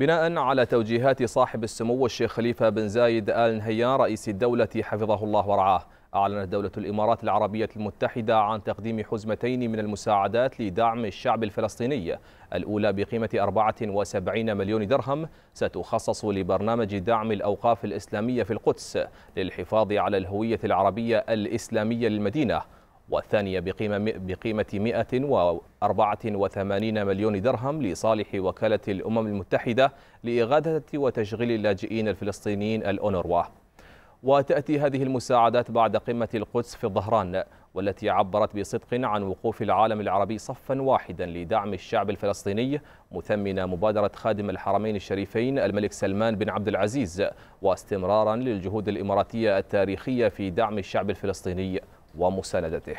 بناء على توجيهات صاحب السمو الشيخ خليفة بن زايد آل نهيان رئيس الدولة حفظه الله ورعاه أعلنت دولة الإمارات العربية المتحدة عن تقديم حزمتين من المساعدات لدعم الشعب الفلسطيني الأولى بقيمة 74 مليون درهم ستخصص لبرنامج دعم الأوقاف الإسلامية في القدس للحفاظ على الهوية العربية الإسلامية للمدينة والثانية بقيمة, بقيمة 184 مليون درهم لصالح وكالة الأمم المتحدة لإغاثة وتشغيل اللاجئين الفلسطينيين الأونروا وتأتي هذه المساعدات بعد قمة القدس في الظهران والتي عبرت بصدق عن وقوف العالم العربي صفا واحدا لدعم الشعب الفلسطيني مثمنة مبادرة خادم الحرمين الشريفين الملك سلمان بن عبد العزيز واستمرارا للجهود الإماراتية التاريخية في دعم الشعب الفلسطيني ومساندته